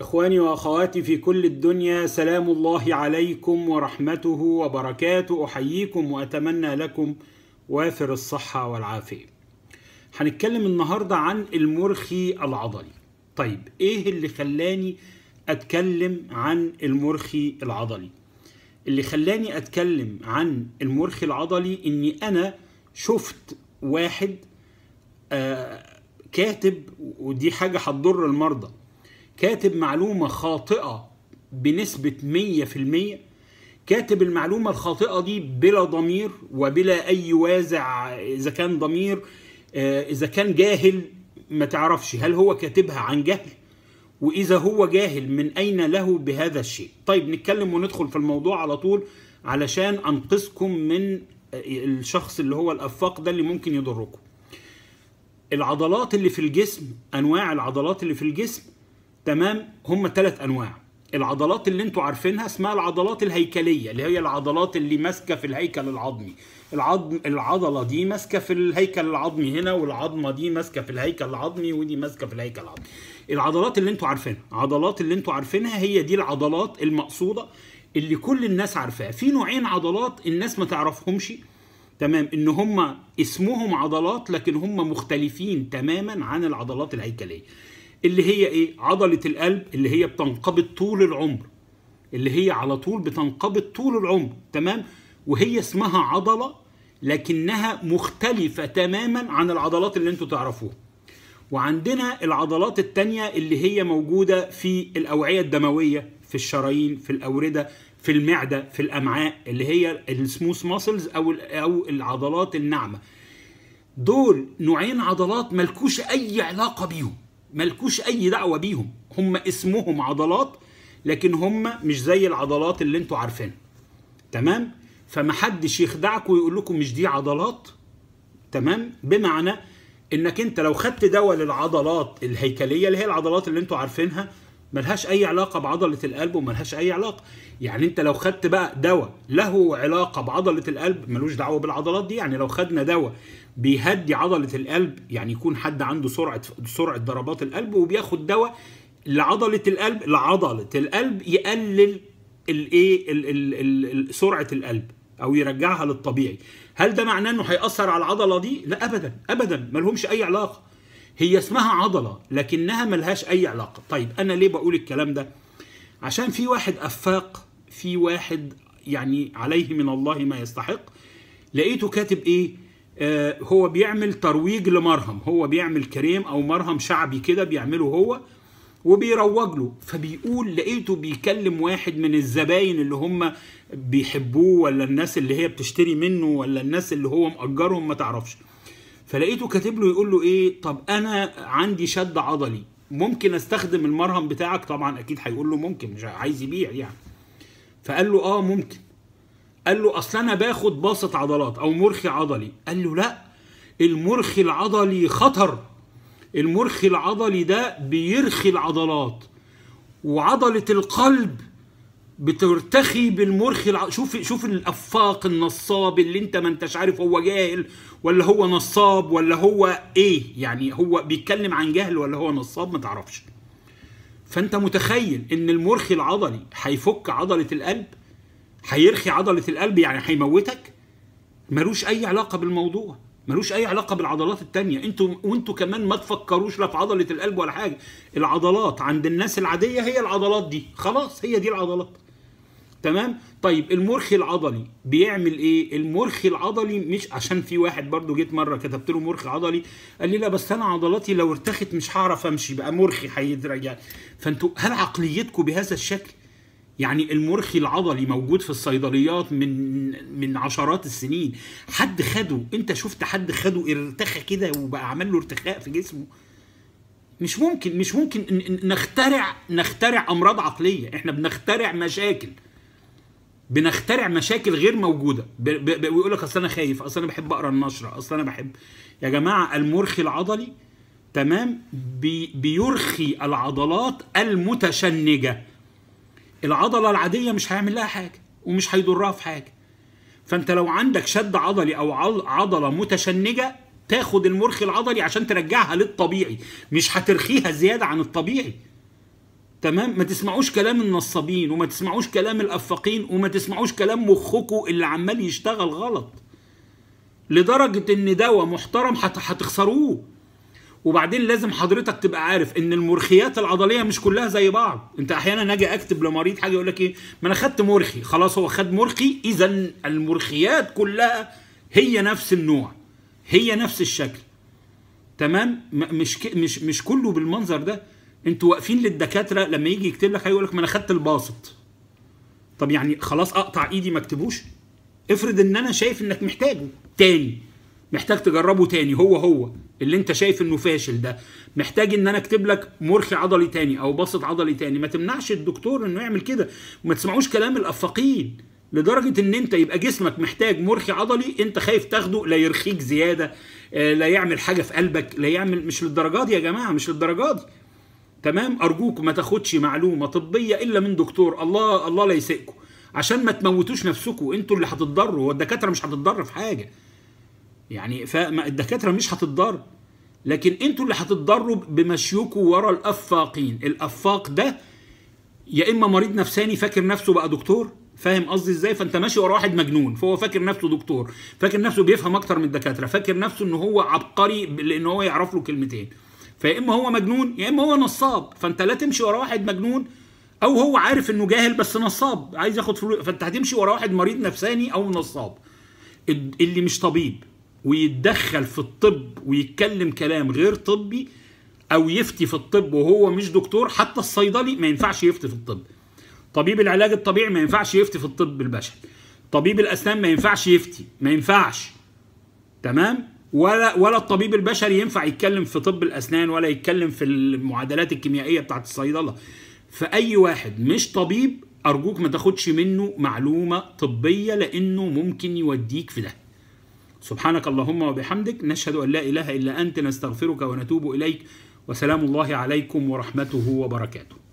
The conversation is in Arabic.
إخواني وأخواتي في كل الدنيا سلام الله عليكم ورحمته وبركاته أحييكم وأتمنى لكم وافر الصحة والعافية هنتكلم النهاردة عن المرخي العضلي طيب إيه اللي خلاني أتكلم عن المرخي العضلي اللي خلاني أتكلم عن المرخي العضلي إني أنا شفت واحد آه كاتب ودي حاجة هتضر المرضى كاتب معلومة خاطئة بنسبة 100% كاتب المعلومة الخاطئة دي بلا ضمير وبلا أي وازع إذا كان ضمير آه، إذا كان جاهل ما تعرفش هل هو كاتبها عن جهل وإذا هو جاهل من أين له بهذا الشيء طيب نتكلم وندخل في الموضوع على طول علشان أنقذكم من آه، الشخص اللي هو الأفاق ده اللي ممكن يضركم العضلات اللي في الجسم أنواع العضلات اللي في الجسم تمام هم ثلاث انواع العضلات اللي انتوا عارفينها اسمها العضلات الهيكليه اللي هي العضلات اللي ماسكه في الهيكل العظمي العظم العضله دي ماسكه في الهيكل العظمي هنا والعظمه دي ماسكه في الهيكل العظمي ودي ماسكه في الهيكل العظمي العضلات اللي انتوا عارفينها عضلات اللي انتوا عارفينها هي دي العضلات المقصوده اللي كل الناس عارفاها في نوعين عضلات الناس ما تعرفهمش تمام ان هم اسمهم عضلات لكن هم مختلفين تماما عن العضلات الهيكليه اللي هي ايه عضله القلب اللي هي بتنقبض طول العمر اللي هي على طول بتنقبض طول العمر تمام وهي اسمها عضله لكنها مختلفه تماما عن العضلات اللي انتوا تعرفوها وعندنا العضلات التانية اللي هي موجودة في الأوعية الدموية في الشرايين في الأوردة في المعدة في الأمعاء اللي هي السموث ماسلز أو أو العضلات الناعمة دول نوعين عضلات ملكوش أي علاقة بيهم ملكوش اي دعوه بيهم هم اسمهم عضلات لكن هم مش زي العضلات اللي انتوا عارفينها تمام فمحدش يخدعكم ويقول لكم مش دي عضلات تمام بمعنى انك انت لو خدت دواء للعضلات الهيكليه اللي هي العضلات اللي انتوا عارفينها ملهاش اي علاقه بعضله القلب وملهاش اي علاقه يعني انت لو خدت بقى دواء له علاقه بعضله القلب ملوش دعوه بالعضلات دي يعني لو خدنا دواء بيهدي عضله القلب يعني يكون حد عنده سرعه سرعه ضربات القلب وبياخد دواء لعضله القلب لعضله القلب يقلل الايه سرعه القلب او يرجعها للطبيعي هل ده معناه انه هيأثر على العضله دي لا ابدا ابدا ما لهمش اي علاقه هي اسمها عضله لكنها ملهاش اي علاقه طيب انا ليه بقول الكلام ده عشان في واحد افاق في واحد يعني عليه من الله ما يستحق لقيته كاتب ايه آه، هو بيعمل ترويج لمرهم هو بيعمل كريم او مرهم شعبي كده بيعمله هو وبيروج له فبيقول لقيته بيكلم واحد من الزباين اللي هم بيحبوه ولا الناس اللي هي بتشتري منه ولا الناس اللي هو مأجرهم ما تعرفش فلقيته كاتب له يقول له ايه طب انا عندي شد عضلي ممكن استخدم المرهم بتاعك طبعا اكيد هيقول له ممكن مش عايز يبيع يعني فقال له اه ممكن قال له اصل انا باخد باسط عضلات او مرخي عضلي قال له لا المرخي العضلي خطر المرخي العضلي ده بيرخي العضلات وعضله القلب بترتخي بالمرخي الع... شوف شوف الافاق النصاب اللي انت ما انتش عارف هو جاهل ولا هو نصاب ولا هو ايه يعني هو بيتكلم عن جهل ولا هو نصاب ما تعرفش فانت متخيل ان المرخي العضلي هيفك عضله القلب هيرخي عضله القلب يعني هيموتك ملوش اي علاقه بالموضوع ملوش اي علاقه بالعضلات التانية انتوا وانتوا كمان ما تفكروش لا في عضله القلب ولا حاجه العضلات عند الناس العاديه هي العضلات دي خلاص هي دي العضلات تمام طيب المرخي العضلي بيعمل ايه المرخي العضلي مش عشان في واحد برضو جيت مره كتبت له مرخي عضلي قال لي لا بس انا عضلاتي لو ارتخت مش هعرف امشي بقى مرخي هيترجع فانتوا هل عقليتكم بهذا الشكل يعني المرخي العضلي موجود في الصيدليات من من عشرات السنين حد خده انت شفت حد خده ارتخى كده وبقى عمل له ارتخاء في جسمه مش ممكن مش ممكن نخترع نخترع امراض عقليه احنا بنخترع مشاكل بنخترع مشاكل غير موجوده ويقول لك اصل انا خايف اصل انا بحب اقرا النشره اصل انا بحب يا جماعه المرخي العضلي تمام بي بيرخي العضلات المتشنجه العضله العاديه مش هيعمل لها حاجه ومش هيضرها في حاجه فانت لو عندك شد عضلي او عضله متشنجه تاخد المرخي العضلي عشان ترجعها للطبيعي مش هترخيها زياده عن الطبيعي تمام ما تسمعوش كلام النصابين وما تسمعوش كلام الافاقين وما تسمعوش كلام مخكم اللي عمال يشتغل غلط لدرجه ان دواء محترم هتخسروه وبعدين لازم حضرتك تبقى عارف ان المرخيات العضليه مش كلها زي بعض انت احيانا اجي اكتب لمريض حاجه يقول لك ايه ما انا خدت مرخي خلاص هو خد مرخي اذا المرخيات كلها هي نفس النوع هي نفس الشكل تمام مش مش مش كله بالمنظر ده انتوا واقفين للدكاتره لما يجي يكتب لك هيقول لك ما انا خدت الباسط طب يعني خلاص اقطع ايدي ما اكتبوش افرض ان انا شايف انك محتاجه تاني محتاج تجربه تاني هو هو اللي انت شايف انه فاشل ده محتاج ان انا اكتب لك مرخي عضلي تاني او باسط عضلي تاني ما تمنعش الدكتور انه يعمل كده وما تسمعوش كلام الافاقين لدرجه ان انت يبقى جسمك محتاج مرخي عضلي انت خايف تاخده لا يرخيك زياده آه، لا يعمل حاجه في قلبك لا يعمل مش للدرجات يا جماعه مش للدرجات دي تمام ارجوك ما تاخدش معلومه طبيه الا من دكتور الله الله لا يسئكم عشان ما تموتوش نفسكم انتوا اللي هتتضروا والدكاتره مش هتتضر في حاجه يعني فالدكاتره مش هتتضر لكن انتوا اللي هتتضروا بمشيوكوا ورا الافاقين الافاق ده يا اما مريض نفساني فاكر نفسه بقى دكتور فاهم قصدي ازاي فانت ماشي ورا واحد مجنون فهو فاكر نفسه دكتور فاكر نفسه بيفهم اكتر من الدكاتره فاكر نفسه ان هو عبقري لان هو يعرف له كلمتين فيا اما هو مجنون يا اما هو نصاب فانت لا تمشي ورا واحد مجنون او هو عارف انه جاهل بس نصاب عايز ياخد فلوس فانت هتمشي ورا واحد مريض نفساني او نصاب اللي مش طبيب ويتدخل في الطب ويتكلم كلام غير طبي او يفتي في الطب وهو مش دكتور حتى الصيدلي ما ينفعش يفتي في الطب طبيب العلاج الطبيعي ما ينفعش يفتي في الطب البشري طبيب الاسنان ما ينفعش يفتي ما ينفعش تمام ولا ولا الطبيب البشري ينفع يتكلم في طب الاسنان ولا يتكلم في المعادلات الكيميائيه بتاعت الصيدله فاي واحد مش طبيب ارجوك ما تاخدش منه معلومه طبيه لانه ممكن يوديك في ده سبحانك اللهم وبحمدك نشهد أن لا إله إلا أنت نستغفرك ونتوب إليك وسلام الله عليكم ورحمته وبركاته